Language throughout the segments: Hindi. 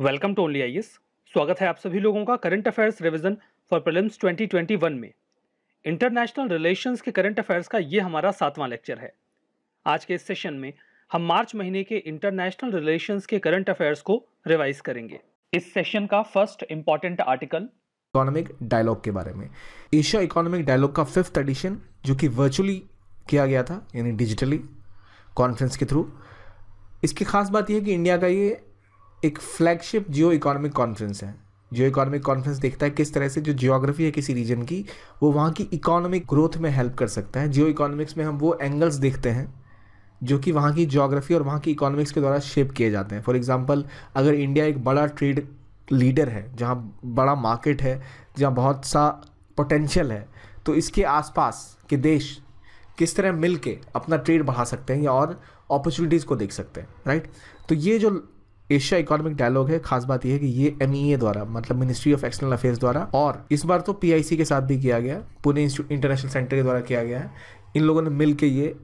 वेलकम टू ओनली आई स्वागत है आप सभी लोगों का current affairs revision for prelims 2021 में इंटरनेशनल रिलेशंस के करंट अफेयर्स का ये हमारा सातवां लेक्चर है आज के इस सेशन में हम मार्च महीने के इंटरनेशनल रिलेशंस के करंट अफेयर्स को रिवाइज करेंगे इस सेशन का first important article economic dialogue के बारे में एशिया इकोनॉमिक डायलॉग का फिफ्थ एडिशन जो कि वर्चुअली किया गया था यानी डिजिटली कॉन्फ्रेंस के थ्रू इसकी खास बात यह है कि इंडिया का ये एक फ्लैगशिप जियो इकोनॉमिक कॉन्फ्रेंस है जियो इकोनॉमिक कॉन्फ्रेंस देखता है किस तरह से जो जियोग्राफी है किसी रीजन की वो वहाँ की इकोनॉमिक ग्रोथ में हेल्प कर सकता है जियो इकोनॉमिक्स में हम वो एंगल्स देखते हैं जो कि वहाँ की जियोग्राफी और वहाँ की इकोनॉमिक्स के द्वारा शेप किए जाते हैं फॉर एग्ज़ाम्पल अगर इंडिया एक बड़ा ट्रेड लीडर है जहाँ बड़ा मार्केट है जहाँ बहुत सा पोटेंशियल है तो इसके आसपास के देश किस तरह मिल के अपना ट्रेड बढ़ा सकते हैं या और अपॉर्चुनिटीज़ को देख सकते हैं राइट तो ये जो एशिया इकोनॉमिक डायलॉग है खास बात यह है कि ये एम e द्वारा मतलब मिनिस्ट्री ऑफ एक्सटर्नल अफेयर्स द्वारा और इस बार तो पीआईसी के साथ भी किया गया पुणे इंटरनेशनल सेंटर के द्वारा किया गया है इन लोगों ने मिल के ये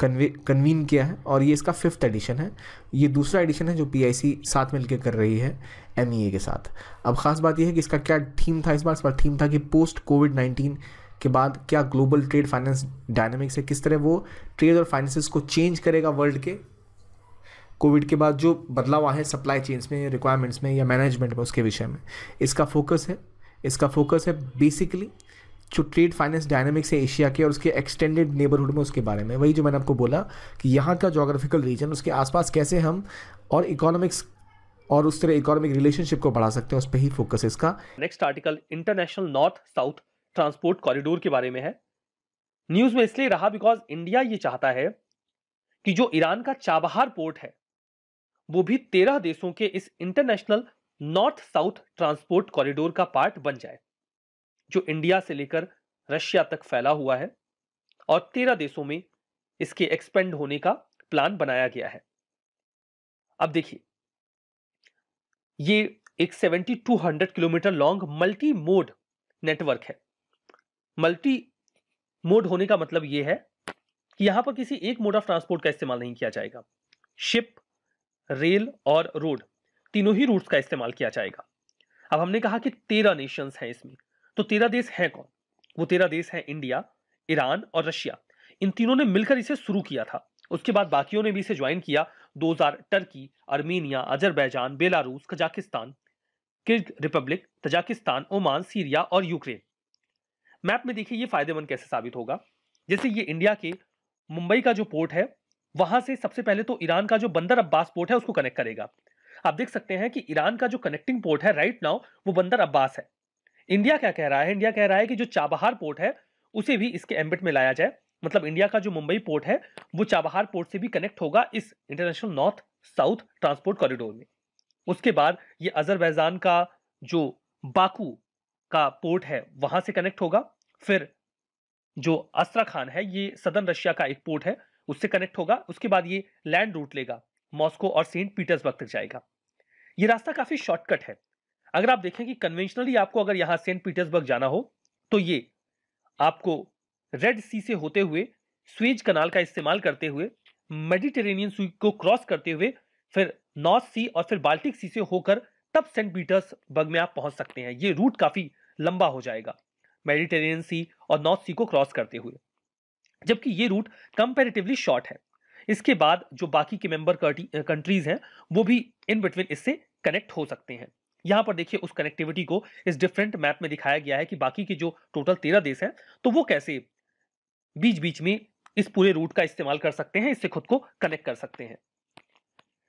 कन्वे कन्वीन किया है और ये इसका फिफ्थ एडिशन है ये दूसरा एडिशन है जो पी साथ मिलकर कर रही है एम e के साथ अब खास बात यह है कि इसका क्या थीम था इस बार इस बार थीम था कि पोस्ट कोविड नाइन्टीन के बाद क्या ग्लोबल ट्रेड फाइनेंस डायनामिक्स है किस तरह वो ट्रेड और फाइनेंस को चेंज करेगा वर्ल्ड के कोविड के बाद जो बदलाव आए हैं सप्लाई चेन्स में रिक्वायरमेंट्स में या मैनेजमेंट में उसके विषय में इसका फोकस है इसका फोकस है बेसिकली जो ट्रेड फाइनेंस डायनेमिक्स है एशिया के और उसके एक्सटेंडेड नेबरहुड में उसके बारे में वही जो मैंने आपको बोला कि यहाँ का जोग्राफिकल रीजन उसके आसपास कैसे हम और इकोनॉमिक्स और उस तरह इकोनॉमिक रिलेशनशिप को बढ़ा सकते हैं उस पर ही फोकस है इसका next article international north south transport corridor के बारे में है न्यूज में इसलिए रहा बिकॉज इंडिया ये चाहता है कि जो ईरान का चाबहार पोर्ट है वो भी तेरह देशों के इस international north south transport corridor का पार्ट बन जाए जो इंडिया से लेकर रशिया तक फैला हुआ है और तेरह देशों में इसके एक्सपेंड होने का प्लान बनाया गया है अब देखिए ये एक 7200 kilometre long multi mode network है मल्टी मोड होने का मतलब यह है कि यहां पर किसी एक मोड ऑफ ट्रांसपोर्ट का इस्तेमाल नहीं किया जाएगा शिप रेल और रोड तीनों ही रूट्स का इस्तेमाल किया जाएगा अब हमने कहा कि तेरह नेशंस हैं इसमें तो तेरह देश हैं कौन वो तेरह देश हैं इंडिया ईरान और रशिया इन तीनों ने मिलकर इसे शुरू किया था उसके बाद बाकियों ने भी इसे ज्वाइन किया दो Turkey Armenia Azerbaijan Belarus Kazakhstan Kyrgyz Republic Tajikistan Oman Syria और यूक्रेन मैप में देखिए ये फायदेमंद कैसे साबित होगा जैसे ये इंडिया के मुंबई का जो पोर्ट है वहां से सबसे पहले तो ईरान का जो बंदर अब्बास पोर्ट है उसको कनेक्ट करेगा आप देख सकते हैं कि ईरान का जो कनेक्टिंग पोर्ट है राइट नाउ वो बंदर अब्बास है इंडिया क्या कह रहा है इंडिया कह रहा है कि जो चाबहार पोर्ट है उसे भी इसके एम्बिट में लाया जाए मतलब इंडिया का जो मुंबई पोर्ट है वो चाबहार पोर्ट से भी कनेक्ट होगा इस international north south transport corridor में उसके बाद ये अजरबैजान का जो बाकू का पोर्ट है वहां से कनेक्ट होगा फिर जो अस्त्रा खान है ये सदन रशिया का एक पोर्ट है उससे कनेक्ट होगा उसके बाद ये लैंड रूट लेगा मॉस्को और सेंट पीटर्सबर्ग तक जाएगा ये रास्ता काफी शॉर्टकट है अगर आप देखें कि कन्वेंशनली आपको अगर यहां सेंट पीटर्सबर्ग जाना हो तो ये आपको रेड सी से होते हुए स्वेज कनाल का इस्तेमाल करते हुए मेडिटेरेनियन सी को क्रॉस करते हुए फिर नॉर्थ सी और फिर बाल्टिक सी से होकर तब सेंट पीटर्सबर्ग में आप पहुंच सकते हैं ये रूट काफी लंबा हो जाएगा मेडिटेरेनियन सी और नॉर्थ सी को क्रॉस करते हुए जबकि ये रूट कंपेरेटिवली शॉर्ट है इसके बाद जो बाकी के मेंबर कंट्रीज हैं वो भी इन बिटवीन इससे कनेक्ट हो सकते हैं यहाँ पर देखिए उस कनेक्टिविटी को इस डिफरेंट मैप में दिखाया गया है कि बाकी के जो टोटल तेरह देश हैं तो वो कैसे बीच बीच में इस पूरे रूट का इस्तेमाल कर सकते हैं इससे खुद को कनेक्ट कर सकते हैं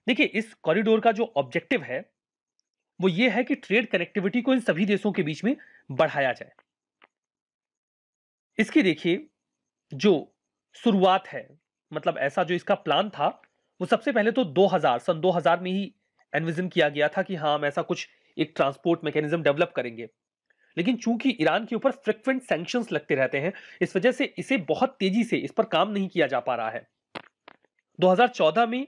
देखिए इस कॉरिडोर का जो ऑब्जेक्टिव है वो ये है कि ट्रेड कनेक्टिविटी को इन सभी देशों के बीच में बढ़ाया जाए इसकी देखिए जो शुरुआत है मतलब ऐसा जो इसका प्लान था वो सबसे पहले तो 2000 सन 2000 में ही एनविजन किया गया था कि हाँ हम ऐसा कुछ एक ट्रांसपोर्ट मैकेनिज्म डेवलप करेंगे लेकिन चूंकि ईरान के ऊपर फ्रिक्वेंट सेंक्शन लगते रहते हैं इस वजह से इसे बहुत तेजी से इस पर काम नहीं किया जा पा रहा है 2014 में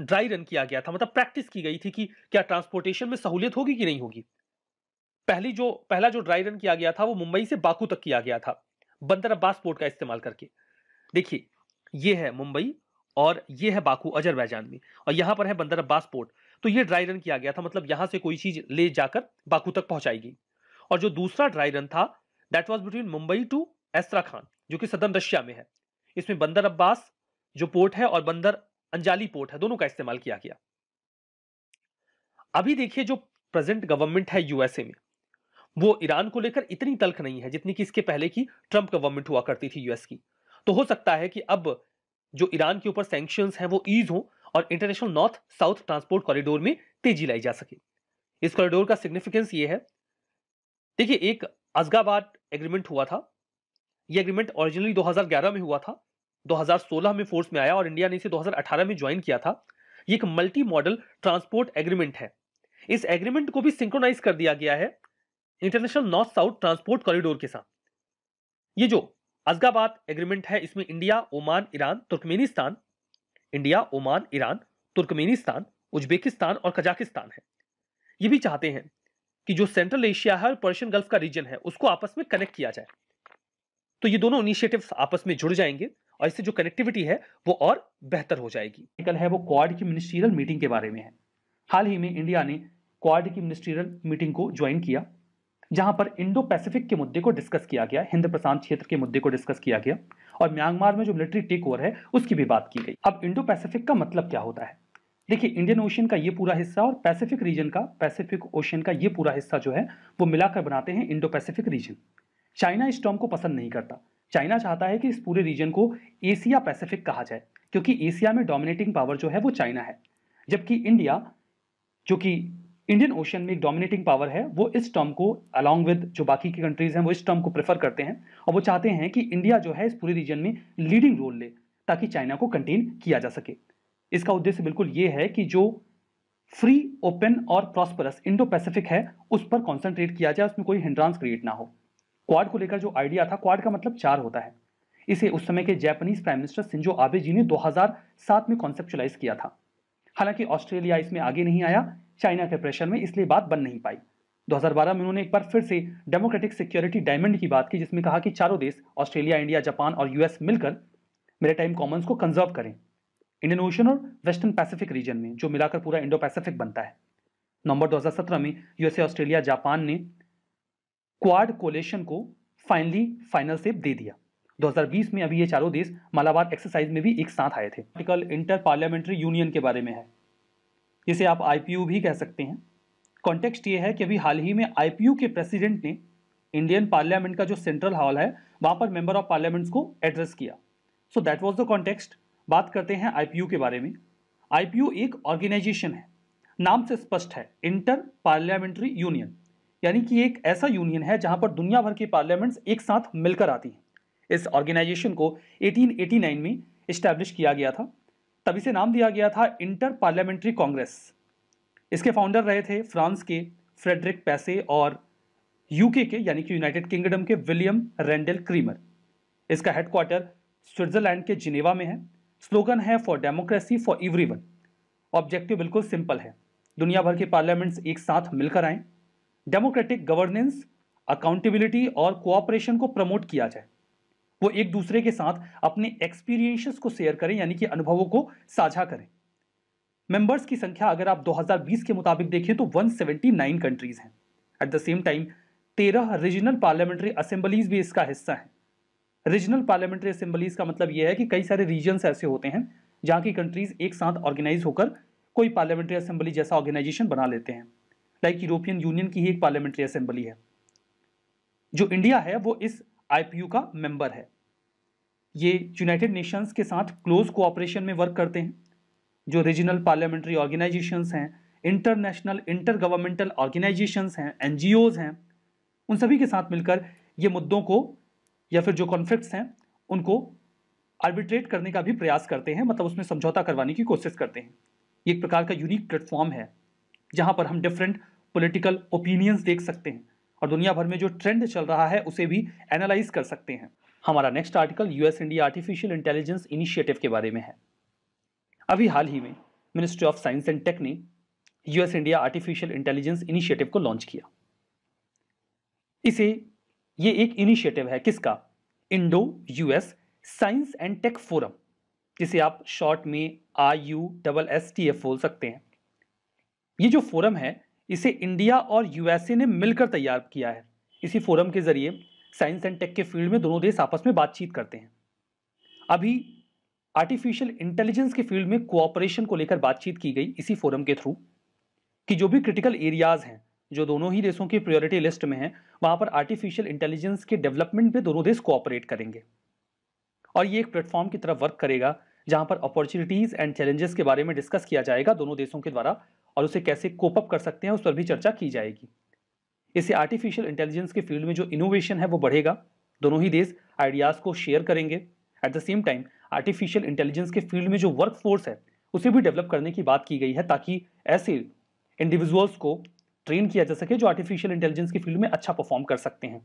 ड्राई रन किया गया था मतलब प्रैक्टिस की गई थी कि क्या ट्रांसपोर्टेशन में सहूलियत होगी कि नहीं होगी पहली जो पहला जो ड्राई रन किया गया था वो मुंबई से बाकू तक किया गया था बंदर अब्बास पोर्ट का इस्तेमाल करके देखिए ये है मुंबई और ये है बाकू अजरबैजान में और यहाँ पर है बंदर अब्बास पोर्ट तो ये ड्राई रन किया गया था मतलब यहाँ से कोई चीज ले जाकर बाकू तक पहुंचाई गई और जो दूसरा ड्राई रन था that was between Mumbai to Astrakhan जो कि सदन रशिया में है इसमें बंदर अब्बास जो पोर्ट है और बंदर अंजाली पोर्ट है दोनों का इस्तेमाल किया गया अभी देखिए जो प्रेजेंट गवर्नमेंट है यूएसए में वो ईरान को लेकर इतनी तल्ख नहीं है जितनी कि इसके पहले की ट्रंप गवर्नमेंट हुआ करती थी यूएस की तो हो सकता है कि अब जो ईरान के ऊपर सैंक्शंस हैं वो ईज हों और international north south transport corridor में तेजी लाई जा सके इस कॉरिडोर का सिग्निफिकेंस ये है देखिए एक अजगाबाद एग्रीमेंट हुआ था ये एग्रीमेंट ओरिजिनली 2011 में हुआ था 2016 में फोर्स में आया और इंडिया ने इसे 2018 में ज्वाइन किया था ये एक मल्टी मॉडल ट्रांसपोर्ट एग्रीमेंट है इस एग्रीमेंट को भी सिंक्रोनाइज कर दिया गया है international north south transport corridor के साथ ये जो अजगाबाद एग्रीमेंट है इसमें India Oman Iran Turkmenistan India Oman Iran Turkmenistan Uzbekistan और कजाकिस्तान है ये भी चाहते हैं कि जो सेंट्रल एशिया है और पर्शियन गल्फ का रीजन है उसको आपस में कनेक्ट किया जाए तो ये दोनों इनिशिएटिव आपस में जुड़ जाएंगे और इससे जो कनेक्टिविटी है वो और बेहतर हो जाएगी कल है वो क्वाड की मिनिस्ट्रियल मीटिंग के बारे में है हाल ही में इंडिया ने क्वाड की मिनिस्ट्रियल मीटिंग को ज्वाइन किया जहां पर इंडो पैसिफिक के मुद्दे को डिस्कस किया गया हिंद प्रशांत क्षेत्र के मुद्दे को डिस्कस किया गया और म्यांमार में जो मिलिट्री टेक ओवर है उसकी भी बात की गई अब इंडो पैसिफिक का मतलब क्या होता है देखिए इंडियन ओशन का ये पूरा हिस्सा और पैसिफिक रीजन का पैसिफिक ओशन का ये पूरा हिस्सा जो है वो मिलाकर बनाते हैं इंडो पैसिफिक रीजन चाइना इस टर्म को पसंद नहीं करता चाइना चाहता है कि इस पूरे रीजन को एशिया पैसिफिक कहा जाए क्योंकि एशिया में डोमिनेटिंग पावर जो है वो चाइना है जबकि इंडिया जो कि इंडियन ओशन में एक डोमिनेटिंग पावर है वो इस टर्म को अलॉन्ग विद जो बाकी की कंट्रीज हैं वो इस टर्म को प्रेफर करते हैं और वो चाहते हैं कि इंडिया जो है इस पूरे रीजन में लीडिंग रोल ले ताकि चाइना को कंटेन किया जा सके इसका उद्देश्य बिल्कुल ये है कि जो फ्री ओपन और प्रॉस्परस इंडो पैसिफिक है उस पर कॉन्सेंट्रेट किया जाए उसमें कोई हिंड्रांस क्रिएट ना हो क्वाड को लेकर जो आइडिया था क्वाड का मतलब चार होता है इसे उस समय के Japanese prime minister Shinzo Abe ji ने 2007 में कॉन्सेप्चुलाइज किया था हालांकि ऑस्ट्रेलिया इसमें आगे नहीं आया चाइना के प्रेशर में इसलिए बात बन नहीं पाई 2012 में उन्होंने एक बार फिर से डेमोक्रेटिक सिक्योरिटी डायमंड की बात की जिसमें कहा कि चारों देश ऑस्ट्रेलिया इंडिया जापान और यूएस मिलकर मेरे टाइम कॉमन्स को कंजर्व करें इंडियन ओशन और वेस्टर्न पैसिफिक रीजन में जो मिलाकर पूरा इंडो पैसिफिक बनता है नवंबर 2017 में यूएसए ऑस्ट्रेलिया जापान ने क्वाड कोलेशन को फाइनली फाइनल सेप दे दिया 2020 में अभी ये चारों देश मालाबार एक्सरसाइज में भी एक साथ आए थे आर्टिकल इंटर पार्लियामेंट्री यूनियन के बारे में है जिसे आप आई भी कह सकते हैं कॉन्टेक्स्ट ये है कि अभी हाल ही में आई के प्रेसिडेंट ने इंडियन पार्लियामेंट का जो सेंट्रल हॉल है वहाँ पर मेंबर ऑफ पार्लियामेंट्स को एड्रेस किया so that was the context बात करते हैं आई के बारे में आई एक ऑर्गेनाइजेशन है नाम से स्पष्ट है इंटर पार्लियामेंट्री यूनियन यानी कि एक ऐसा यूनियन है जहां पर दुनिया भर के पार्लियामेंट्स एक साथ मिलकर आती हैं इस ऑर्गेनाइजेशन को 1889 में इस्टेब्लिश किया गया था तब इसे नाम दिया गया था इंटर पार्लियामेंट्री कांग्रेस इसके फाउंडर रहे थे फ्रांस के फ्रेडरिक पैसे और यूके के यानी कि यूनाइटेड किंगडम के विलियम रेंडल क्रीमर इसका हेडक्वार्टर स्विट्जरलैंड के जिनेवा में है स्लोगन है for democracy for every objective बिल्कुल सिंपल है दुनिया भर के पार्लियामेंट्स एक साथ मिलकर आए डेमोक्रेटिक गवर्नेंस अकाउंटेबिलिटी और कोऑपरेशन को प्रमोट किया जाए वो एक दूसरे के साथ अपने एक्सपीरियंसेस को शेयर करें यानी कि अनुभवों को साझा करें मेंबर्स की संख्या अगर आप 2020 के मुताबिक देखें तो 179 कंट्रीज हैं एट द सेम टाइम तेरह रीजनल पार्लियामेंट्री असेंबलीज भी इसका हिस्सा है रीजनल पार्लियामेंट्री असेंबलीज का मतलब यह है कि कई सारे रीजन्स ऐसे होते हैं जहाँ की कंट्रीज एक साथ ऑर्गेनाइज होकर कोई पार्लियामेंट्री असेंबली जैसा ऑर्गेनाइजेशन बना लेते हैं लाइक यूरोपियन यूनियन की ही एक पार्लियामेंट्री असेंबली है जो इंडिया है वो इस आईपीयू का मेंबर है ये यूनाइटेड नेशंस के साथ क्लोज कोऑपरेशन में वर्क करते हैं जो रीजनल पार्लियामेंट्री ऑर्गेनाइजेशंस हैं इंटरनेशनल इंटर गवर्नमेंटल ऑर्गेनाइजेशंस हैं एन हैं उन सभी के साथ मिलकर ये मुद्दों को या फिर जो कॉन्फ्लिक्ट्स हैं उनको आर्बिट्रेट करने का भी प्रयास करते हैं मतलब उसमें समझौता करवाने की कोशिश करते हैं ये एक प्रकार का यूनिक प्लेटफॉर्म है जहाँ पर हम डिफरेंट पॉलिटिकल ओपिनियंस देख सकते हैं और दुनिया भर में जो ट्रेंड चल रहा है उसे भी एनालाइज कर सकते हैं हमारा next article US India artificial intelligence initiative के बारे में है अभी हाल ही में ministry of science and tech ने US India artificial intelligence initiative को लॉन्च किया इसे ये एक इनिशिएटिव है किसका Indo US science and tech forum जिसे आप शॉर्ट में I U double S T F बोल सकते हैं ये जो फोरम है इसे इंडिया और यूएसए ने मिलकर तैयार किया है इसी फोरम के जरिए साइंस एंड टेक के फील्ड में दोनों देश आपस में बातचीत करते हैं अभी आर्टिफिशियल इंटेलिजेंस के फील्ड में कोऑपरेशन को लेकर बातचीत की गई इसी फोरम के थ्रू कि जो भी क्रिटिकल एरियाज हैं जो दोनों ही देशों की प्रायोरिटी लिस्ट में हैं वहां पर आर्टिफिशियल इंटेलिजेंस के डेवलपमेंट में दोनों देश कोऑपरेट करेंगे और ये एक प्लेटफॉर्म की तरफ वर्क करेगा जहाँ पर अपॉर्चुनिटीज़ एंड चैलेंजेस के बारे में डिस्कस किया जाएगा दोनों देशों के द्वारा और उसे कैसे कोपअप कर सकते हैं उस पर भी चर्चा की जाएगी इससे आर्टिफिशियल इंटेलिजेंस के फील्ड में जो इनोवेशन है वो बढ़ेगा दोनों ही देश आइडियाज़ को शेयर करेंगे at the same time artificial intelligence के फील्ड में जो वर्क फोर्स है उसे भी डेवलप करने की बात की गई है ताकि ऐसे इंडिविजुअल्स को ट्रेन किया जा सके जो आर्टिफिशियल इंटेलिजेंस की फील्ड में अच्छा परफॉर्म कर सकते हैं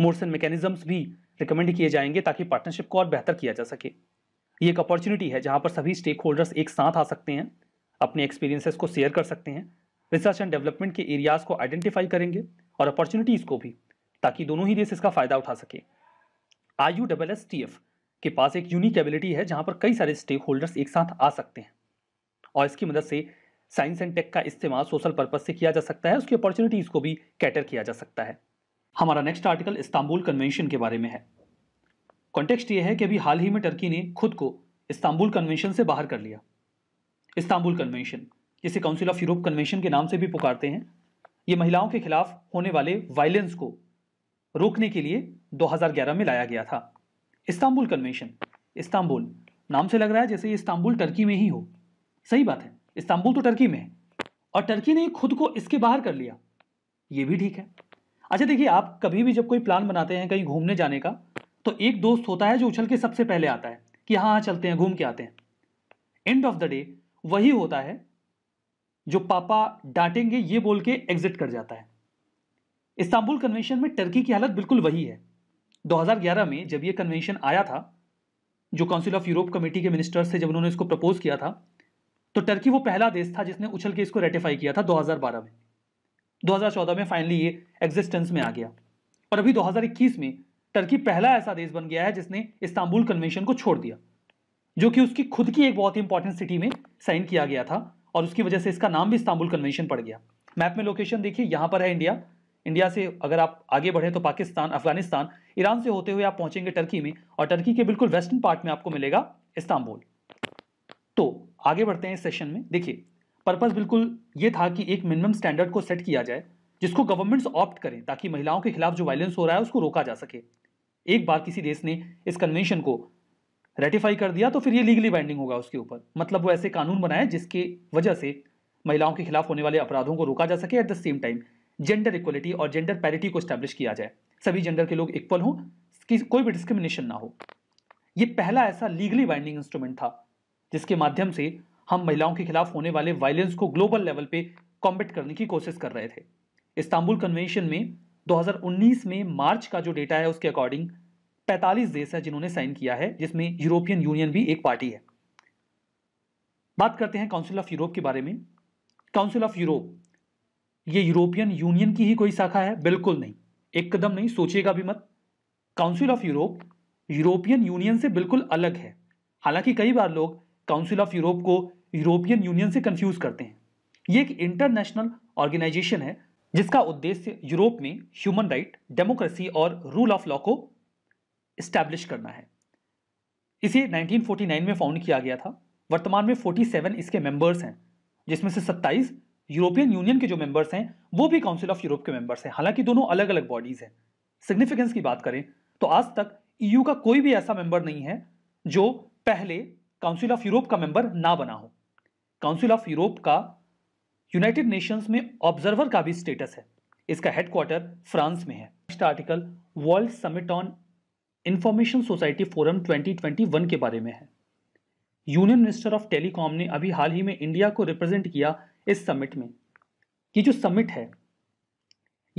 मोड्स एंड मैकेनिज्म्स भी रिकमेंड किए जाएंगे ताकि पार्टनरशिप को और बेहतर किया जा सके ये एक अपॉर्चुनिटी है जहाँ पर सभी स्टेक होल्डर्स एक साथ आ सकते हैं अपने एक्सपीरियंसेस को शेयर कर सकते हैं रिसर्च एंड डेवलपमेंट के एरियाज़ को आइडेंटिफाई करेंगे और अपॉर्चुनिटीज़ को भी ताकि दोनों ही देश इसका फ़ायदा उठा सके I U double S T F के पास एक यूनिक एबिलिटी है जहाँ पर कई सारे स्टेक होल्डर्स एक साथ आ सकते हैं और इसकी मदद से साइंस एंड टेक का इस्तेमाल सोशल पर्पज़ से किया जा सकता है उसकी अपॉर्चुनिटीज़ को भी कैटर किया जा सकता है हमारा नेक्स्ट आर्टिकल इस्तांबुल कन्वेंशन के बारे में है कॉन्टेक्स्ट ये है कि अभी हाल ही में टर्की ने खुद को इस्तांबुल कन्वेंशन से बाहर कर लिया इस्तांबुल कन्वेंशन जिसे काउंसिल ऑफ यूरोप कन्वेंशन के नाम से भी पुकारते हैं ये महिलाओं के खिलाफ होने वाले वायलेंस को रोकने के लिए 2011 में लाया गया था इस्तांबुल कन्वेंशन इस्तांबुल नाम से लग रहा है जैसे ये इस्तांबुल टर्की में ही हो सही बात है इस्तांबुल तो टर्की में है और टर्की ने खुद को इसके बाहर कर लिया ये भी ठीक है अच्छा देखिए आप कभी भी जब कोई प्लान बनाते हैं कहीं घूमने जाने का तो एक दोस्त होता है जो उछल के सबसे पहले आता है कि हाँ हाँ चलते हैं घूम के आते हैं एंड ऑफ द डे वही होता है जो पापा डांटेंगे ये बोल के एग्जिट कर जाता है इस्तांबुल कन्वेंशन में टर्की की हालत बिल्कुल वही है 2011 में जब ये कन्वेंशन आया था जो काउंसिल ऑफ यूरोप कमेटी के मिनिस्टर्स थे जब उन्होंने इसको प्रपोज किया था तो टर्की वो पहला देश था जिसने उछल के इसको रेटिफाई किया था 2012 में 2014 में फाइनली ये एग्जिस्टेंस में आ गया और अभी 2021 में टर्की पहला ऐसा देश बन गया है जिसने इस्तांबुल कन्वेंशन को छोड़ दिया जो कि उसकी खुद की एक बहुत ही इंपॉर्टेंट सिटी में साइन किया गया था और उसकी वजह से इसका नाम भी इस्तांबुल कन्वेंशन पड़ गया मैप में लोकेशन देखिए यहाँ पर है इंडिया इंडिया से अगर आप आगे बढ़े तो पाकिस्तान अफगानिस्तान ईरान से होते हुए आप पहुंचेंगे टर्की में और टर्की के बिल्कुल वेस्टर्न पार्ट में आपको मिलेगा इस्तांबुल तो आगे बढ़ते हैं इस सेशन में देखिए पर्पज़ बिल्कुल ये था कि एक मिनिमम स्टैंडर्ड को सेट किया जाए जिसको गवर्नमेंट्स ऑप्ट करें ताकि महिलाओं के खिलाफ जो वायलेंस हो रहा है उसको रोका जा सके एक बार किसी देश ने इस कन्वेंशन को रेटिफाई कर दिया तो फिर ये लीगली बाइंडिंग होगा उसके ऊपर मतलब वो ऐसे कानून बनाए जिसकी वजह से महिलाओं के खिलाफ होने वाले अपराधों को रोका जा सके at the same time gender equality और जेंडर पैरिटी को स्टैब्लिश किया जाए सभी जेंडर के लोग इक्वल हों कि कोई भी डिस्क्रिमिनेशन ना हो ये पहला ऐसा लीगली बाइंडिंग इंस्ट्रूमेंट था जिसके माध्यम से हम महिलाओं के खिलाफ होने वाले वायलेंस को ग्लोबल लेवल पे कॉम्बेट करने की कोशिश कर रहे थे इस्तांबुल कन्वेंशन में 2019 में मार्च का जो डेटा है उसके अकॉर्डिंग पैंतालीस देश है जिन्होंने साइन किया है जिसमें यूरोपियन यूनियन भी एक पार्टी है बात करते हैं काउंसिल ऑफ यूरोप के बारे में काउंसिल ऑफ यूरोप ये यूरोपियन यूनियन की ही कोई शाखा है बिल्कुल नहीं एक कदम नहीं सोचेगा भी मत Council of Europe European Union से बिल्कुल अलग है हालांकि कई बार लोग काउंसिल ऑफ यूरोप को यूरोपियन यूनियन से कंफ्यूज करते हैं ये एक इंटरनेशनल ऑर्गेनाइजेशन है जिसका उद्देश्य यूरोप में ह्यूमन राइट डेमोक्रेसी और रूल ऑफ लॉ को इस्टेब्लिश करना है इसे 1949 में फाउंड किया गया था वर्तमान में 47 इसके मेंबर्स हैं जिसमें से 27 यूरोपियन यूनियन के जो मेंबर्स हैं वो भी काउंसिल ऑफ यूरोप के मेंबर्स हैं हालांकि दोनों अलग अलग बॉडीज हैं सिग्निफिकेंस की बात करें तो आज तक ईयू e का कोई भी ऐसा मेंबर नहीं है जो पहले काउंसिल ऑफ यूरोप का मेंबर ना बना हो काउंसिल ऑफ यूरोप का यूनाइटेड नेशंस में ऑब्जर्वर का भी स्टेटस है इसका हेडक्वार्टर फ्रांस में है next article World Summit on Information Society Forum 2021 के बारे में है यूनियन मिनिस्टर ऑफ टेलीकॉम ने अभी हाल ही में इंडिया को रिप्रेजेंट किया इस समिट में ये जो समिट है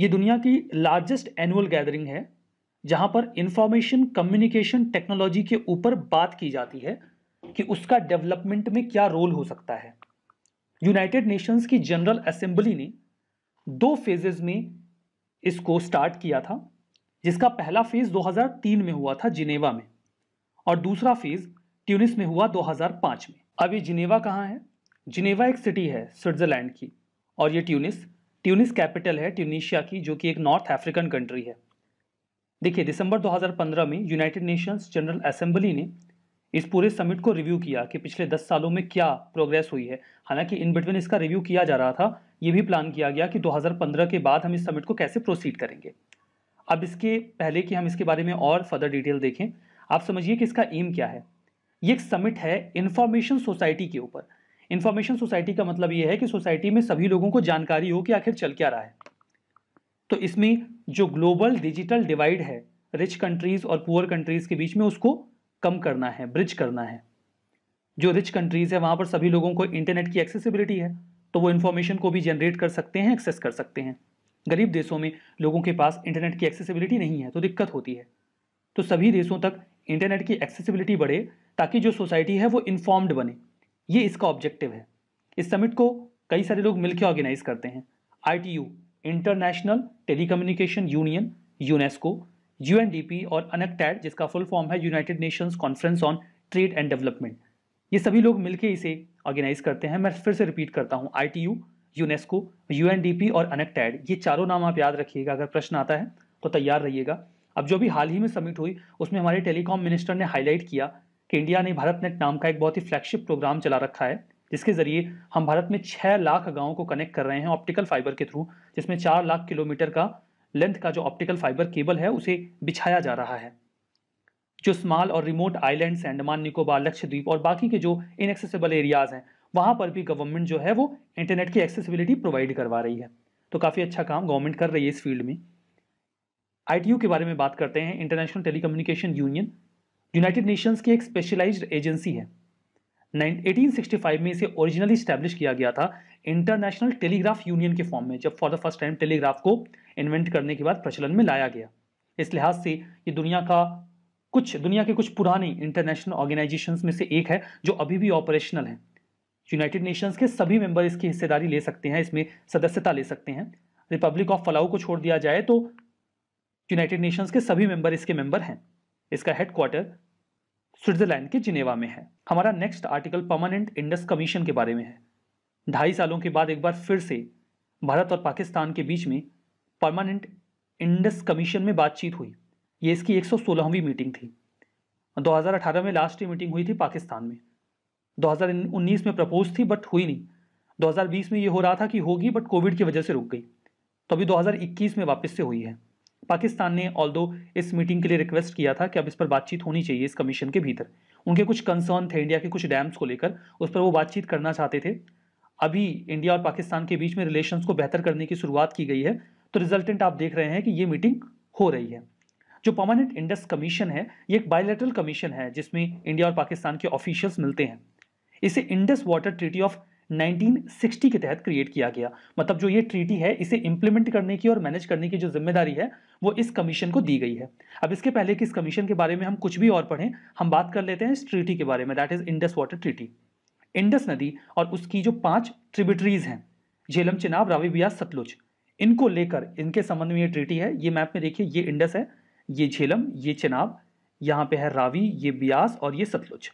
ये दुनिया की लार्जेस्ट एनुअल गैदरिंग है जहां पर इंफॉर्मेशन कम्युनिकेशन टेक्नोलॉजी के ऊपर बात की जाती है कि उसका डेवलपमेंट में क्या रोल हो सकता है यूनाइटेड नेशंस की जनरल असेंबली ने दो फेजेज में इसको स्टार्ट किया था जिसका पहला फेज 2003 में हुआ था जिनेवा में और दूसरा फेज ट्यूनिस में हुआ 2005 में अब ये जिनेवा कहाँ है जिनेवा एक सिटी है स्विट्जरलैंड की और ये ट्यूनिस ट्यूनिस कैपिटल है ट्यूनिशिया की जो कि एक नॉर्थ अफ्रीकन कंट्री है देखिए दिसंबर 2015 में यूनाइटेड नेशंस जनरल असेंबली ने इस पूरे समिट को रिव्यू किया कि पिछले 10 सालों में क्या प्रोग्रेस हुई है हालांकि इन बिटवीन इसका रिव्यू किया जा रहा था ये भी प्लान किया गया कि 2015 के बाद हम इस समिट को कैसे प्रोसीड करेंगे अब इसके पहले कि हम इसके बारे में और फर्दर डिटेल देखें आप समझिए कि इसका एम क्या है ये एक समिट है इन्फॉर्मेशन सोसाइटी के ऊपर इन्फॉर्मेशन सोसाइटी का मतलब ये है कि सोसाइटी में सभी लोगों को जानकारी हो कि आखिर चल क्या रहा है तो इसमें जो ग्लोबल डिजिटल डिवाइड है रिच कंट्रीज़ और पुअर कंट्रीज़ के बीच में उसको कम करना है ब्रिज करना है जो रिच कंट्रीज़ है वहाँ पर सभी लोगों को इंटरनेट की एक्सेसिबिलिटी है तो वो इन्फॉर्मेशन को भी जनरेट कर सकते हैं एक्सेस कर सकते हैं गरीब देशों में लोगों के पास इंटरनेट की एक्सेसिबिलिटी नहीं है तो दिक्कत होती है तो सभी देशों तक इंटरनेट की एक्सेसिबिलिटी बढ़े ताकि जो सोसाइटी है वो इन्फॉर्म्ड बने ये इसका ऑब्जेक्टिव है इस समिट को कई सारे लोग मिलकर ऑर्गेनाइज करते हैं I International Telecommunication Union UNESCO U और अनेक्टैड जिसका फुल फॉर्म है United Nations Conference on Trade and Development ये सभी लोग मिलकर इसे ऑर्गेनाइज करते हैं मैं फिर से रिपीट करता हूँ आई यूनेस्को यूएनडीपी और अनेक्टेड ये चारों नाम आप याद रखिएगा अगर प्रश्न आता है तो तैयार रहिएगा अब जो भी हाल ही में समिट हुई उसमें हमारे टेलीकॉम मिनिस्टर ने हाईलाइट किया कि इंडिया ने भारत नेट नाम का एक बहुत ही फ्लैगशिप प्रोग्राम चला रखा है जिसके ज़रिए हम भारत में छः लाख गाँव को कनेक्ट कर रहे हैं ऑप्टिकल फाइबर के थ्रू जिसमें चार लाख किलोमीटर का लेंथ का जो ऑप्टिकल फाइबर केबल है उसे बिछाया जा रहा है जो स्मॉल और रिमोट आइलैंड्स अंडमान निकोबार लक्षद्वीप और बाकी के जो इनएक्सेसिबल एरियाज हैं वहाँ पर भी गवर्नमेंट जो है वो इंटरनेट की एक्सेसिबिलिटी प्रोवाइड करवा रही है तो काफ़ी अच्छा काम गवर्नमेंट कर रही है इस फील्ड में आई के बारे में बात करते हैं International Telecommunication Union United Nations की एक स्पेशलाइज एजेंसी है 1865 में इसे ओरिजिनली स्टैब्लिश किया गया था इंटरनेशनल टेलीग्राफ यूनियन के फॉर्म में जब for the first time telegraph को इन्वेंट करने के बाद प्रचलन में लाया गया इस लिहाज से ये दुनिया का कुछ दुनिया के कुछ पुराने इंटरनेशनल ऑर्गेनाइजेशंस में से एक है जो अभी भी ऑपरेशनल है यूनाइटेड नेशंस के सभी मेंबर इसकी हिस्सेदारी ले सकते हैं इसमें सदस्यता ले सकते हैं रिपब्लिक ऑफ फलाऊ को छोड़ दिया जाए तो यूनाइटेड नेशंस के सभी मेंबर इसके मेंबर हैं इसका हेडक्वार्टर स्विट्जरलैंड के जिनेवा में है हमारा next article permanent Indus Commission के बारे में है ढाई सालों के बाद एक बार फिर से भारत और पाकिस्तान के बीच में परमानेंट इंडस कमीशन में बातचीत हुई ये इसकी एक मीटिंग थी 2018 में लास्ट मीटिंग हुई थी पाकिस्तान में 2019 में प्रपोज थी बट हुई नहीं 2020 में ये हो रहा था कि होगी बट कोविड की वजह से रुक गई तो अभी 2021 में वापस से हुई है पाकिस्तान ने ऑल इस मीटिंग के लिए रिक्वेस्ट किया था कि अब इस पर बातचीत होनी चाहिए इस कमीशन के भीतर उनके कुछ कंसर्न थे इंडिया के कुछ डैम्स को लेकर उस पर वो बातचीत करना चाहते थे अभी इंडिया और पाकिस्तान के बीच में रिलेशन को बेहतर करने की शुरुआत की गई है तो रिजल्टेंट आप देख रहे हैं कि ये मीटिंग हो रही है जो परमानेंट इंडस कमीशन है ये एक बायोलेटरल कमीशन है जिसमें इंडिया और पाकिस्तान के ऑफिशियल्स मिलते हैं इसे इंडस वाटर ट्रीटी ऑफ 1960 के तहत क्रिएट किया गया मतलब जो ये ट्रीटी है इसे इंप्लीमेंट करने की और मैनेज करने की जो जिम्मेदारी है वो इस कमीशन को दी गई है अब इसके पहले कि इस कमीशन के बारे में हम कुछ भी और पढ़ें हम बात कर लेते हैं इस ट्रीटी के बारे में that is Indus Water Treaty Indus नदी और उसकी जो पांच ट्रिब्यूटरीज हैं झेलम चिनाब रावी ब्यास सतलुज इनको लेकर इनके संबंध में ये ट्रीटी है ये मैप में देखिए ये इंडस है ये झेलम ये चिनाब यहाँ पे है रावी ये ब्यास और ये सतलुज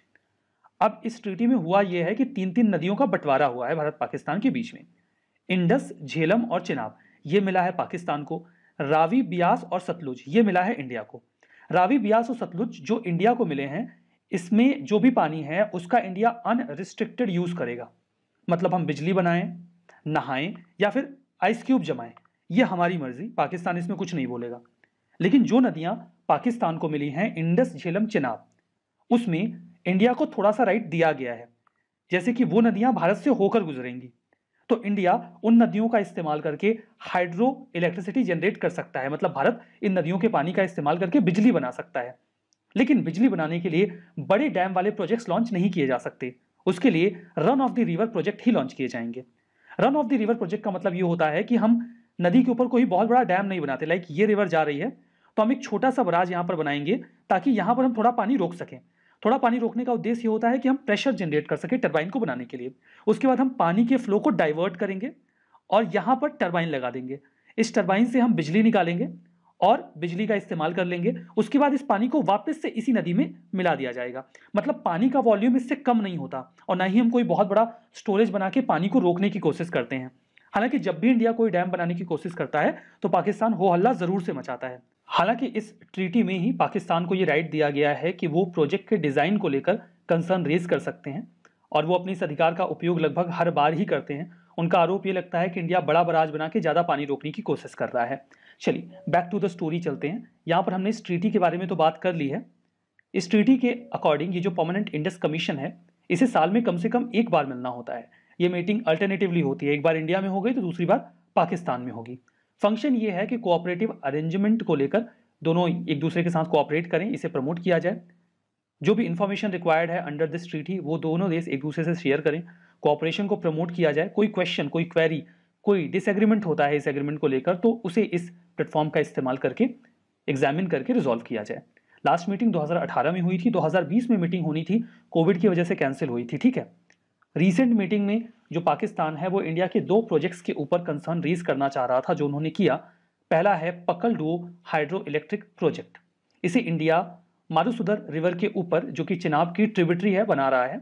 अब इस ट्रीटी में हुआ यह है कि तीन तीन नदियों का बंटवारा हुआ है भारत पाकिस्तान के बीच में इंडस झेलम और चिनाब ये मिला है पाकिस्तान को रावी ब्यास और सतलुज ये मिला है इंडिया को रावी ब्यास और सतलुज जो इंडिया को मिले हैं इसमें जो भी पानी है उसका इंडिया अनरिस्ट्रिक्टेड यूज करेगा मतलब हम बिजली बनाएं नहाएं या फिर आइस क्यूब जमाएं ये हमारी मर्जी पाकिस्तान इसमें कुछ नहीं बोलेगा लेकिन जो नदियां पाकिस्तान को मिली हैं इंडस झेलम चिनाब उसमें इंडिया को थोड़ा सा राइट दिया गया है जैसे कि वो नदियां भारत से होकर गुजरेंगी तो इंडिया उन नदियों का इस्तेमाल करके हाइड्रो इलेक्ट्रिसिटी जनरेट कर सकता है मतलब भारत इन नदियों के पानी का इस्तेमाल करके बिजली बना सकता है लेकिन बिजली बनाने के लिए बड़े डैम वाले प्रोजेक्ट्स लॉन्च नहीं किए जा सकते उसके लिए run of the river project ही लॉन्च किए जाएंगे run of the river project का मतलब ये होता है कि हम नदी के ऊपर कोई बहुत बड़ा डैम नहीं बनाते लाइक ये रिवर जा रही है तो हम एक छोटा सा बराज यहाँ पर बनाएंगे ताकि यहाँ पर हम थोड़ा पानी रोक सकें थोड़ा पानी रोकने का उद्देश्य होता है कि हम प्रेशर जनरेट कर सके टर्बाइन को बनाने के लिए उसके बाद हम पानी के फ्लो को डाइवर्ट करेंगे और यहाँ पर टर्बाइन लगा देंगे इस टर्बाइन से हम बिजली निकालेंगे और बिजली का इस्तेमाल कर लेंगे उसके बाद इस पानी को वापस से इसी नदी में मिला दिया जाएगा मतलब पानी का वॉल्यूम इससे कम नहीं होता और ना ही हम कोई बहुत बड़ा स्टोरेज बना के पानी को रोकने की कोशिश करते हैं हालांकि जब भी इंडिया कोई डैम बनाने की कोशिश करता है तो पाकिस्तान हो हल्ला ज़रूर से मचाता है हालांकि इस ट्रीटी में ही पाकिस्तान को ये राइट दिया गया है कि वो प्रोजेक्ट के डिज़ाइन को लेकर कंसर्न रेज कर सकते हैं और वो अपने इस अधिकार का उपयोग लगभग हर बार ही करते हैं उनका आरोप ये लगता है कि इंडिया बड़ा बराज बना के ज़्यादा पानी रोकने की कोशिश कर रहा है चलिए बैक टू द स्टोरी चलते हैं यहाँ पर हमने इस ट्रीटी के बारे में तो बात कर ली है इस ट्रीटी के अकॉर्डिंग ये जो पर्मानेंट इंडस कमीशन है इसे साल में कम से कम एक बार मिलना होता है ये मीटिंग अल्टरनेटिवली होती है एक बार इंडिया में हो गई तो दूसरी बार पाकिस्तान में होगी फंक्शन ये है कि कोऑपरेटिव अरेंजमेंट को लेकर दोनों एक दूसरे के साथ कोऑपरेट करें इसे प्रमोट किया जाए जो भी इन्फॉर्मेशन रिक्वायर्ड है अंडर दिस ट्रीटी वो दोनों देश एक दूसरे से शेयर करें कोऑपरेशन को प्रमोट किया जाए कोई क्वेश्चन कोई क्वेरी कोई डिसएग्रीमेंट होता है इस एग्रीमेंट को लेकर तो उसे इस प्लेटफॉर्म का इस्तेमाल करके एग्जामिन करके रिजॉल्व किया जाए लास्ट मीटिंग 2018 में हुई थी 2020 में मीटिंग होनी थी कोविड की वजह से कैंसिल हुई थी ठीक है रीसेंट मीटिंग में जो पाकिस्तान है वो इंडिया के दो प्रोजेक्ट्स के ऊपर कंसर्न रेज करना चाह रहा था जो उन्होंने किया पहला है Pakal Dul hydro electric project इसे इंडिया मारूसुदर रिवर के ऊपर जो कि चिनाब की ट्रिब्यूटरी है बना रहा है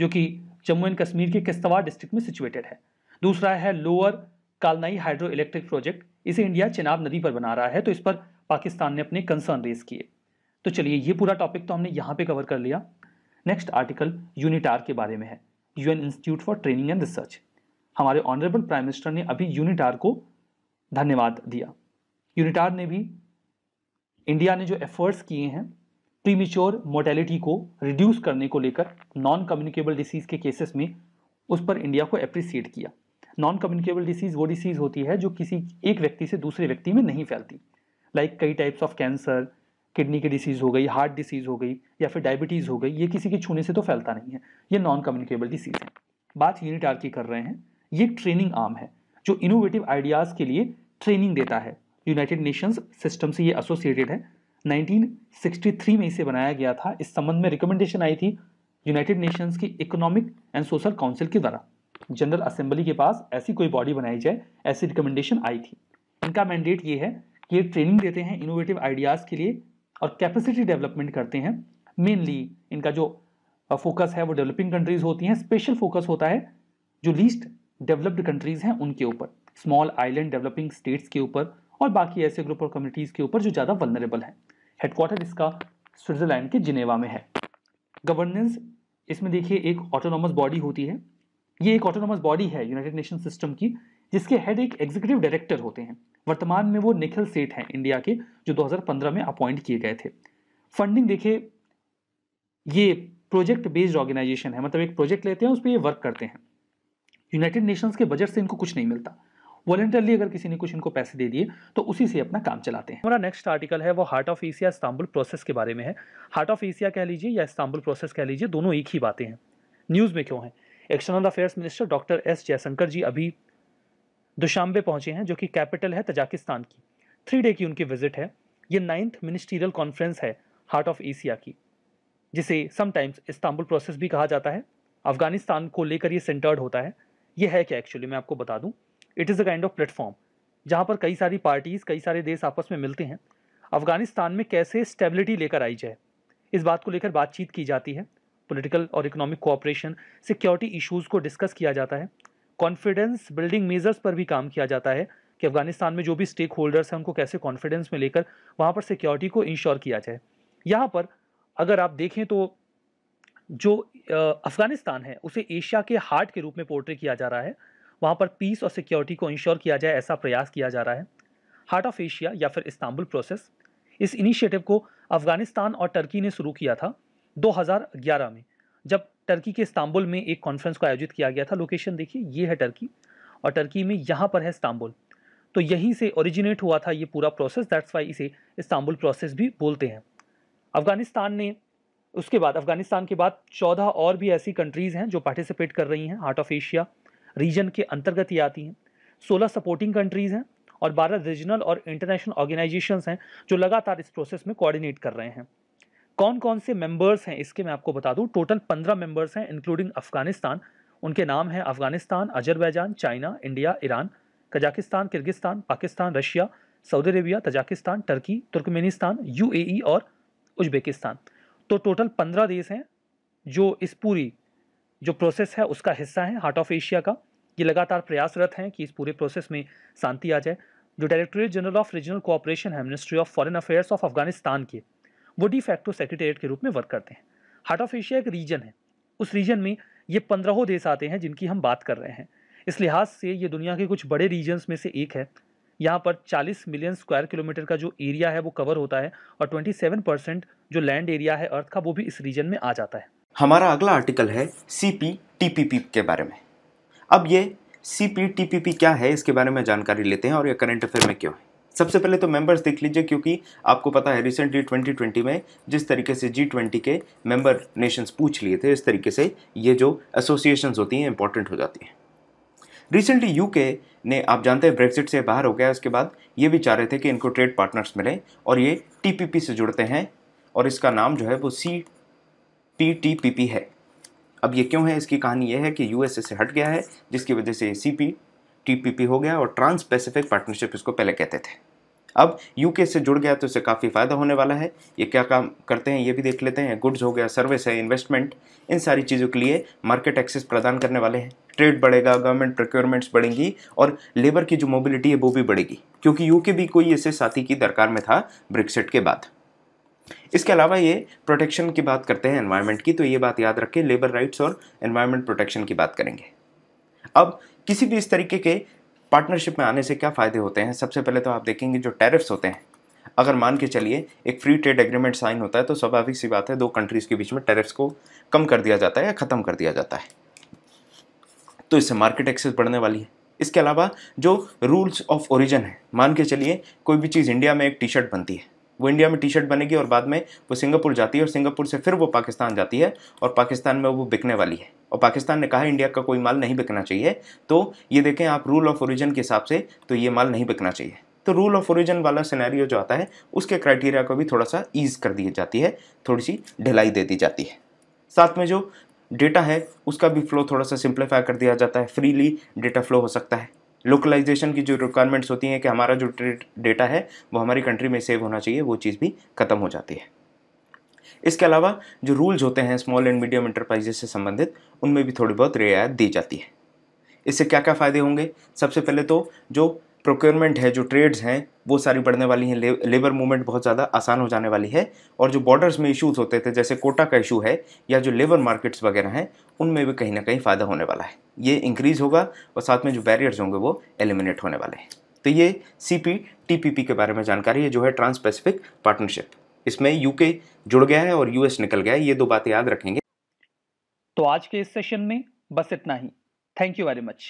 जो कि जम्मू एंड कश्मीर के किश्तवाड़ डिस्ट्रिक्ट में सिचुएटेड है दूसरा है lower Kalnai hydro electric project इसे इंडिया चिनाब नदी पर बना रहा है तो इस पर पाकिस्तान ने अपने कंसर्न रेज किए तो चलिए ये पूरा टॉपिक तो हमने यहाँ पे कवर कर लिया नेक्स्ट आर्टिकल यूनिटार के बारे में है UN Institute for Training and Research हमारे ऑनरेबल प्राइम मिनिस्टर ने अभी यूनिटार को धन्यवाद दिया यूनिटार ने भी इंडिया ने जो एफर्ट्स किए हैं प्रीमिच्योर मोर्टेलिटी को रिड्यूस करने को लेकर नॉन कम्युनिकेबल डिसीज़ के केसेस में उस पर इंडिया को अप्रिसिएट किया नॉन कम्युनिकेबल डिसीज़ वो डिसीज़ होती है जो किसी एक व्यक्ति से दूसरे व्यक्ति में नहीं फैलती लाइक like कई टाइप्स ऑफ कैंसर किडनी की डिसीज़ हो गई हार्ट डिसीज़ हो गई या फिर डायबिटीज़ हो गई ये किसी के छूने से तो फैलता नहीं है ये नॉन कम्युनिकेबल डिसीज़ है बात यूनिट आर की कर रहे हैं ये ट्रेनिंग आर्म है जो इनोवेटिव आइडियाज़ के लिए ट्रेनिंग देता है यूनाइटेड नेशंस सिस्टम से ये एसोसिएटेड है 1963 में इसे बनाया गया था इस संबंध में रिकमेंडेशन आई थी यूनाइटेड नेशंस की इकोनॉमिक एंड सोशल काउंसिल के द्वारा जनरल असेंबली के पास ऐसी कोई बॉडी बनाई जाए ऐसी रिकमेंडेशन आई थी इनका मैंडेट ये है कि ये ट्रेनिंग देते हैं इनोवेटिव आइडियाज़ के लिए और कैपेसिटी डेवलपमेंट करते हैं मेनली इनका जो फोकस है वो डेवलपिंग कंट्रीज होती हैं स्पेशल फोकस होता है जो लीस्ट डेवलप्ड कंट्रीज हैं उनके ऊपर स्मॉल आइलैंड डेवलपिंग स्टेट्स के ऊपर और बाकी ऐसे ग्रुप और कम्युनिटीज़ के ऊपर जो ज़्यादा वनरेबल है हेडक्वार्टर इसका स्विट्जरलैंड के जिनेवा में है गवर्नेंस इसमें देखिए एक ऑटोनॉमस बॉडी होती है ये एक ऑटोनोमस बॉडी है यूनाइटेड नेशन सिस्टम की जिसके हेड एक एग्जीक्यूटिव डायरेक्टर होते हैं वर्तमान में वो निखिल सेठ हैं इंडिया के जो 2015 में अपॉइंट किए गए थे फंडिंग देखिए ये प्रोजेक्ट बेस्ड ऑर्गेनाइजेशन है मतलब एक प्रोजेक्ट लेते हैं उस पर ये वर्क करते हैं यूनाइटेड नेशंस के बजट से इनको कुछ नहीं मिलता वॉलेंटरली अगर किसी ने कुछ इनको पैसे दे दिए तो उसी से अपना काम चलाते हैं हमारा नेक्स्ट आर्टिकल है वो Heart of Asia Istanbul Process के बारे में है हार्ट ऑफ एशिया कह लीजिए या इस्तांबुल प्रोसेस कह लीजिए दोनों एक ही बातें हैं न्यूज़ में क्यों है external affairs minister doctor S Jaishankar ji अभी दुशांबे पहुंचे हैं जो कि कैपिटल है तजाकिस्तान की थ्री डे की उनकी विजिट है ये नाइन्थ मिनिस्टीरियल कॉन्फ्रेंस है हार्ट ऑफ एशिया की जिसे समटाइम्स इस्तांबुल प्रोसेस भी कहा जाता है अफगानिस्तान को लेकर ये सेंटर्ड होता है ये है क्या एक्चुअली मैं आपको बता दूं it is a kind of platform जहाँ पर कई सारी पार्टीज़ कई सारे देश आपस में मिलते हैं अफगानिस्तान में कैसे स्टेबिलिटी लेकर आई जाए इस बात को लेकर बातचीत की जाती है पॉलिटिकल और इकोनॉमिक कोऑपरेशन सिक्योरिटी इश्यूज़ को डिस्कस किया जाता है कॉन्फिडेंस बिल्डिंग मेजर्स पर भी काम किया जाता है कि अफगानिस्तान में जो भी स्टेक होल्डर्स हैं उनको कैसे कॉन्फिडेंस में लेकर वहाँ पर सिक्योरिटी को इंश्योर किया जाए यहाँ पर अगर आप देखें तो जो अफगानिस्तान है उसे एशिया के हार्ट के रूप में पोर्ट्रे किया जा रहा है वहाँ पर पीस और सिक्योरिटी को इंश्योर किया जाए ऐसा प्रयास किया जा रहा है हार्ट ऑफ एशिया या फिर इस्तांबुल प्रोसेस इस इनिशिएटिव को अफगानिस्तान और टर्की ने शुरू किया था 2011 में जब टर्की के इस्तांबुल में एक कॉन्फ्रेंस को आयोजित किया गया था लोकेशन देखिए ये है टर्की और टर्की में यहाँ पर है इस्तांबुल तो यहीं से ओरिजिनेट हुआ था ये पूरा प्रोसेस दैट्स वाई इसे इस्तांबुल प्रोसेस भी बोलते हैं अफगानिस्तान ने उसके बाद अफगानिस्तान के बाद चौदह और भी ऐसी कंट्रीज़ हैं जो पार्टिसिपेट कर रही हैं हार्ट ऑफ एशिया रीजन के अंतर्गत ही आती हैं सोलह सपोर्टिंग कंट्रीज़ हैं और बारह रीजनल और इंटरनेशनल ऑर्गेनाइजेशंस हैं जो लगातार इस प्रोसेस में कोऑर्डिनेट कर रहे हैं कौन कौन से मेंबर्स हैं इसके मैं आपको बता दूं टोटल पंद्रह मेंबर्स हैं इंक्लूडिंग अफगानिस्तान उनके नाम हैं Afghanistan Azerbaijan China India Iran Kazakhstan Kyrgyzstan Pakistan Russia Saudi Arabia Tajikistan Turkey Turkmenistan U और उज्बेकिस्तान तो टोटल पंद्रह देश हैं जो इस पूरी जो प्रोसेस है उसका हिस्सा है हार्ट ऑफ एशिया का ये लगातार प्रयासरत हैं कि इस पूरे प्रोसेस में शांति आ जाए जो Directorate General of Regional Cooperation है Ministry of Foreign Affairs of Afghanistan के वो डी फैक्टो सेक्रेटेरिएट के रूप में वर्क करते हैं हार्ट ऑफ एशिया एक रीजन है उस रीजन में ये पंद्रहों देश आते हैं जिनकी हम बात कर रहे हैं इस लिहाज से ये दुनिया के कुछ बड़े रीजन्स में से एक है यहाँ पर 40 मिलियन स्क्वायर किलोमीटर का जो एरिया है वो कवर होता है और 27 परसेंट जो लैंड एरिया है अर्थ का वो भी इस रीजन में आ जाता है हमारा अगला आर्टिकल है सी पी के बारे में अब ये सी पी क्या है इसके बारे में जानकारी लेते हैं और ये करंट अफेयर में क्यों है सबसे पहले तो मेंबर्स देख लीजिए क्योंकि आपको पता है रिसेंटली 2020 में जिस तरीके से जी ट्वेंटी के मेंबर नेशंस पूछ लिए थे इस तरीके से ये जो एसोसिएशंस होती हैं इंपॉर्टेंट हो जाती हैं रिसेंटली यूके ने आप जानते हैं ब्रेक्सिट से बाहर हो गया उसके बाद ये भी चाह रहे थे कि इनको ट्रेड पार्टनर्स मिलें और ये टी से जुड़ते हैं और इसका नाम जो है वो C P T P P है अब ये क्यों है इसकी कहानी ये है कि यूएसए से हट गया है जिसकी वजह से सी पी टीपीपी हो गया और ट्रांस पैसिफिक पार्टनरशिप इसको पहले कहते थे अब यूके से जुड़ गया तो इसे काफ़ी फ़ायदा होने वाला है ये क्या काम करते हैं ये भी देख लेते हैं गुड्स हो गया सर्विस है इन्वेस्टमेंट इन सारी चीज़ों के लिए मार्केट एक्सेस प्रदान करने वाले हैं ट्रेड बढ़ेगा गवर्नमेंट प्रोक्योरमेंट्स बढ़ेंगी और लेबर की जो मोबिलिटी है वो भी बढ़ेगी क्योंकि यूके भी कोई ऐसे साथी की दरकार में था ब्रिक्सिट के बाद इसके अलावा ये प्रोटेक्शन की बात करते हैं एनवायरनमेंट की तो ये बात याद रखें लेबर राइट्स और एनवायरनमेंट प्रोटेक्शन की बात करेंगे अब किसी भी इस तरीके के पार्टनरशिप में आने से क्या फ़ायदे होते हैं सबसे पहले तो आप देखेंगे जो टैरिफ्स होते हैं अगर मान के चलिए एक फ्री ट्रेड एग्रीमेंट साइन होता है तो स्वाभाविक सी बात है दो कंट्रीज़ के बीच में टैरिफ्स को कम कर दिया जाता है या ख़त्म कर दिया जाता है तो इससे मार्केट एक्सेस बढ़ने वाली है इसके अलावा जो रूल्स ऑफ ओरिजन है मान के चलिए कोई भी चीज़ इंडिया में एक टी शर्ट बनती है वो इंडिया में टी शर्ट बनेगी और बाद में वो सिंगापुर जाती है और सिंगापुर से फिर वो पाकिस्तान जाती है और पाकिस्तान में वो बिकने वाली है और पाकिस्तान ने कहा इंडिया का कोई माल नहीं बिकना चाहिए तो ये देखें आप रूल ऑफ ओरिजन के हिसाब से तो ये माल नहीं बिकना चाहिए तो रूल ऑफ ओरिजन वाला सिनेरियो जो आता है उसके क्राइटेरिया को भी थोड़ा सा ईज कर दी जाती है थोड़ी सी ढिलाई दे दी जाती है साथ में जो डेटा है उसका भी फ्लो थोड़ा सा सिंप्लीफाई कर दिया जाता है फ्रीली डेटा फ्लो हो सकता है लोकलाइजेशन की जो रिक्वायरमेंट्स होती हैं कि हमारा जो डेटा है वो हमारी कंट्री में सेव होना चाहिए वो चीज़ भी ख़त्म हो जाती है इसके अलावा जो रूल्स होते हैं स्मॉल एंड मीडियम इंटरप्राइजेस से संबंधित उनमें भी थोड़ी बहुत रियायत दी जाती है इससे क्या क्या फ़ायदे होंगे सबसे पहले तो जो प्रोक्योरमेंट है जो ट्रेड्स हैं वो सारी बढ़ने वाली हैं लेबर मूवमेंट बहुत ज़्यादा आसान हो जाने वाली है और जो बॉर्डर्स में इश्यूज होते थे जैसे कोटा का इशू है या जो लेबर मार्केट्स वगैरह हैं उनमें भी कहीं ना कहीं फ़ायदा होने वाला है ये इंक्रीज़ होगा और साथ में जो बैरियर्स होंगे वो एलिमिनेट होने वाले हैं तो ये सी पी के बारे में जानकारी है जो है ट्रांस पैसिफिक पार्टनरशिप इसमें यूके जुड़ गया है और यूएस निकल गया है ये दो बातें याद रखेंगे तो आज के इस सेशन में बस इतना ही थैंक यू वेरी मच